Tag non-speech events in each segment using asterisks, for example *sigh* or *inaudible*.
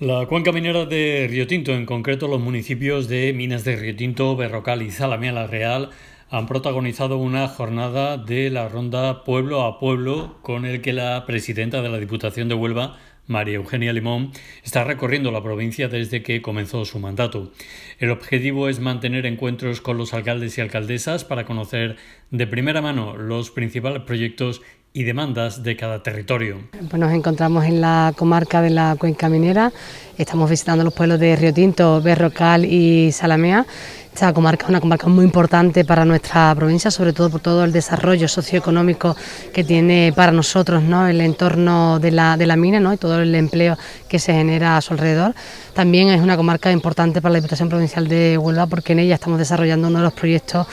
La cuenca minera de Tinto, en concreto los municipios de Minas de Tinto, Berrocal y Zalamiela Real, han protagonizado una jornada de la ronda pueblo a pueblo con el que la presidenta de la Diputación de Huelva, María Eugenia Limón, está recorriendo la provincia desde que comenzó su mandato. El objetivo es mantener encuentros con los alcaldes y alcaldesas para conocer de primera mano los principales proyectos y demandas de cada territorio. Pues nos encontramos en la comarca de la Cuenca Minera, estamos visitando los pueblos de Río Tinto, Berrocal y Salamea. Esta comarca es una comarca muy importante para nuestra provincia, sobre todo por todo el desarrollo socioeconómico que tiene para nosotros ¿no? el entorno de la, de la mina ¿no? y todo el empleo que se genera a su alrededor. También es una comarca importante para la Diputación Provincial de Huelva porque en ella estamos desarrollando uno de los proyectos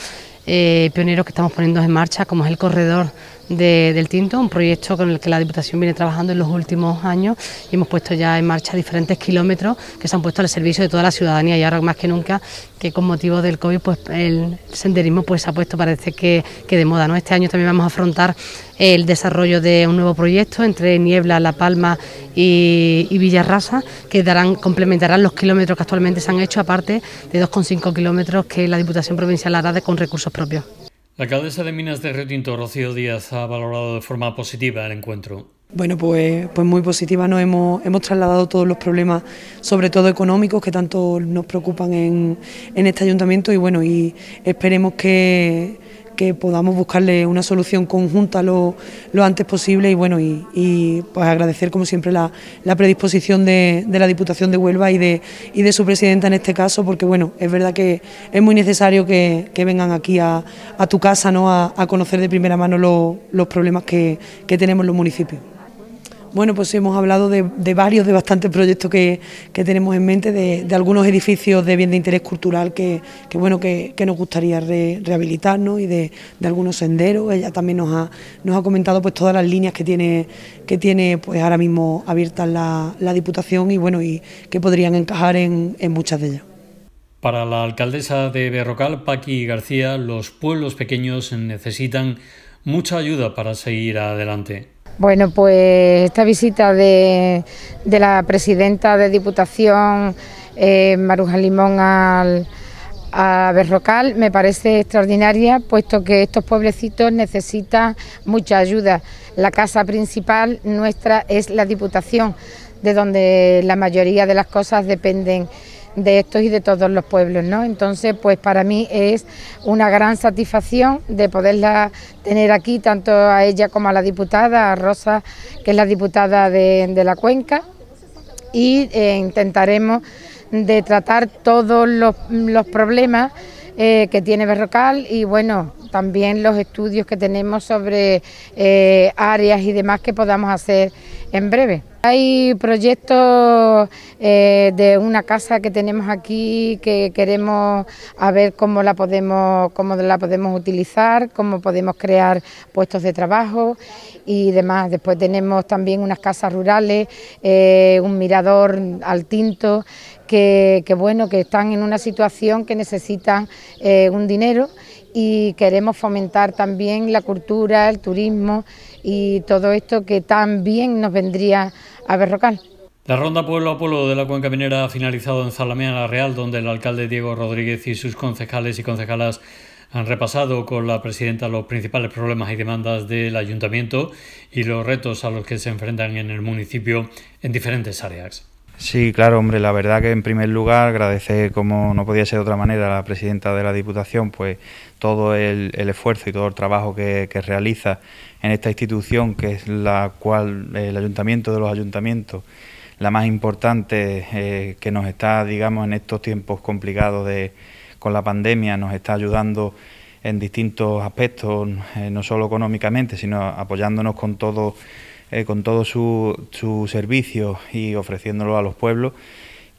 eh, pioneros que estamos poniendo en marcha, como es el corredor del Tinto, un proyecto con el que la Diputación viene trabajando en los últimos años y hemos puesto ya en marcha diferentes kilómetros que se han puesto al servicio de toda la ciudadanía y ahora más que nunca que con motivo del COVID pues el senderismo pues se ha puesto parece que, de moda. ¿no? Este año también vamos a afrontar el desarrollo de un nuevo proyecto entre Niebla, La Palma y, Villarrasa que darán, complementarán los kilómetros que actualmente se han hecho aparte de 2,5 kilómetros que la Diputación Provincial hará de, con recursos propios. La alcaldesa de Minas de Retinto, Rocío Díaz, ha valorado de forma positiva el encuentro. Bueno, pues, pues muy positiva, nos hemos, hemos trasladado todos los problemas, sobre todo económicos, que tanto nos preocupan en, este ayuntamiento y bueno, y esperemos que, que podamos buscarle una solución conjunta lo, antes posible y bueno y, pues agradecer como siempre la, predisposición de, la Diputación de Huelva y de, y de su presidenta en este caso porque bueno es verdad que es muy necesario que, vengan aquí a, tu casa ¿no? a, conocer de primera mano los problemas que, que tenemos los municipios. Bueno, pues hemos hablado de, varios, de bastantes proyectos que, que tenemos en mente, de, algunos edificios de bien de interés cultural que, que bueno, que, nos gustaría rehabilitarnos y de, algunos senderos. Ella también nos ha, nos ha comentado pues todas las líneas que tiene, que tiene pues ahora mismo abiertas la, la Diputación y bueno, y que podrían encajar en, en muchas de ellas. Para la alcaldesa de Berrocal, Paqui García, los pueblos pequeños necesitan mucha ayuda para seguir adelante. Bueno, pues esta visita de, la presidenta de Diputación, eh, Maruja Limón, a Berrocal me parece extraordinaria, puesto que estos pueblecitos necesitan mucha ayuda. La casa principal nuestra es la Diputación, de donde la mayoría de las cosas dependen de estos y de todos los pueblos, ¿no? Entonces, pues para mí es una gran satisfacción de poderla tener aquí, tanto a ella como a la diputada, a Rosa, que es la diputada de, la cuenca, y eh, intentaremos de tratar todos los, problemas eh, que tiene Berrocal y bueno, también los estudios que tenemos sobre eh, áreas y demás que podamos hacer en breve. Hay proyectos eh, de una casa que tenemos aquí que queremos a ver cómo la podemos, cómo la podemos utilizar, cómo podemos crear puestos de trabajo y demás. Después tenemos también unas casas rurales, eh, un mirador al tinto, que, bueno, que están en una situación que necesitan eh, un dinero y queremos fomentar también la cultura, el turismo y todo esto que también nos vendría a Berrocal. La ronda pueblo a pueblo de la cuenca minera ha finalizado en Zalamea Real, donde el alcalde Diego Rodríguez y sus concejales y concejalas han repasado con la presidenta los principales problemas y demandas del ayuntamiento y los retos a los que se enfrentan en el municipio en diferentes áreas. Sí, claro, hombre, la verdad que en primer lugar agradecer, como no podía ser de otra manera, a la presidenta de la Diputación, pues todo el, esfuerzo y todo el trabajo que, realiza en esta institución, que es la cual el ayuntamiento de los ayuntamientos, la más importante eh, que nos está, digamos, en estos tiempos complicados de, con la pandemia, nos está ayudando en distintos aspectos, eh, no solo económicamente, sino apoyándonos con todo eh, con todo su, su servicio y ofreciéndolo a los pueblos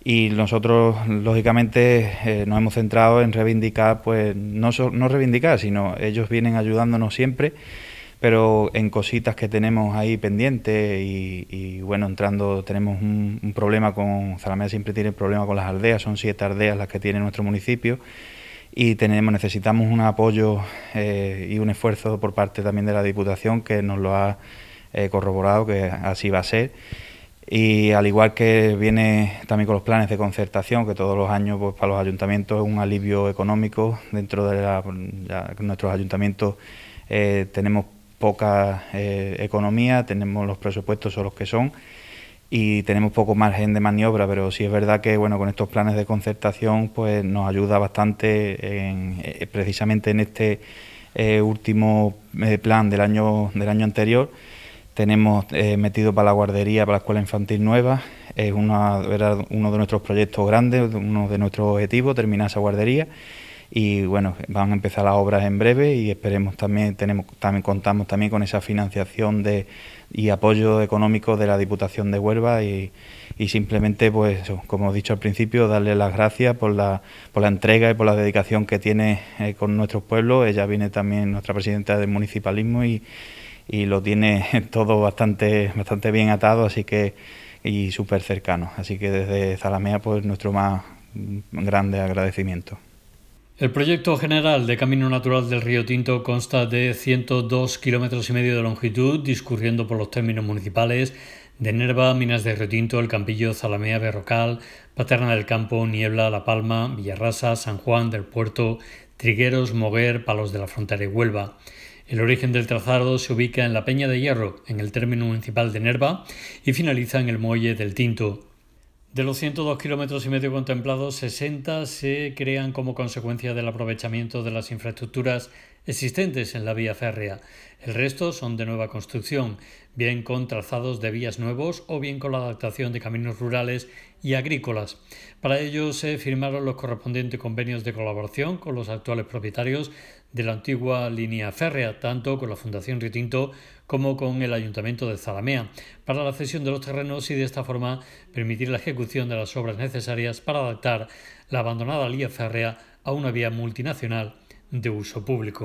y nosotros lógicamente eh, nos hemos centrado en reivindicar, pues no, no reivindicar, sino ellos vienen ayudándonos siempre, pero en cositas que tenemos ahí pendientes y, bueno, entrando tenemos un, problema con, Zalamea siempre tiene problema con las aldeas, son siete aldeas las que tiene nuestro municipio y tenemos, necesitamos un apoyo eh, y un esfuerzo por parte también de la Diputación que nos lo ha eh, corroborado que así va a ser. Y al igual que viene también con los planes de concertación, que todos los años pues, para los ayuntamientos es un alivio económico. Dentro de nuestros ayuntamientos eh, tenemos poca eh, economía, tenemos los presupuestos son los que son y tenemos poco margen de maniobra, pero sí es verdad que bueno con estos planes de concertación pues nos ayuda bastante en, precisamente en este último plan del año del año anterior tenemos eh, metido para la guardería, para la escuela infantil nueva. Es una, era uno de nuestros proyectos grandes, uno de nuestros objetivos, terminar esa guardería. Y bueno, van a empezar las obras en breve y esperemos también, tenemos, también contamos también con esa financiación de, y apoyo económico de la Diputación de Huelva y, simplemente, pues como he dicho al principio, darle las gracias por la, por la entrega y por la dedicación que tiene eh, con nuestros pueblos. Ella viene también, nuestra presidenta del municipalismo y y lo tiene *laughs* todo bastante, bastante bien atado así que, y súper cercano. Así que desde Zalamea, pues nuestro más grande agradecimiento. El proyecto general de Camino Natural del Río Tinto consta de 102 kilómetros y medio de longitud, discurriendo por los términos municipales de Nerva, Minas de Río Tinto, El Campillo, Zalamea, Berrocal, Paterna del Campo, Niebla, La Palma, Villarrasa, San Juan del Puerto, Trigueros, Moguer, Palos de la Frontera y Huelva. El origen del trazado se ubica en la Peña de Hierro, en el término municipal de Nerva, y finaliza en el muelle del Tinto. De los 102 kilómetros y medio contemplados, 60 se crean como consecuencia del aprovechamiento de las infraestructuras existentes en la vía férrea. El resto son de nueva construcción, bien con trazados de vías nuevos o bien con la adaptación de caminos rurales y agrícolas. Para ello se firmaron los correspondientes convenios de colaboración con los actuales propietarios de la antigua línea férrea, tanto con la Fundación Ritinto como con el Ayuntamiento de Zalamea, para la cesión de los terrenos y de esta forma permitir la ejecución de las obras necesarias para adaptar la abandonada línea férrea a una vía multinacional de uso público.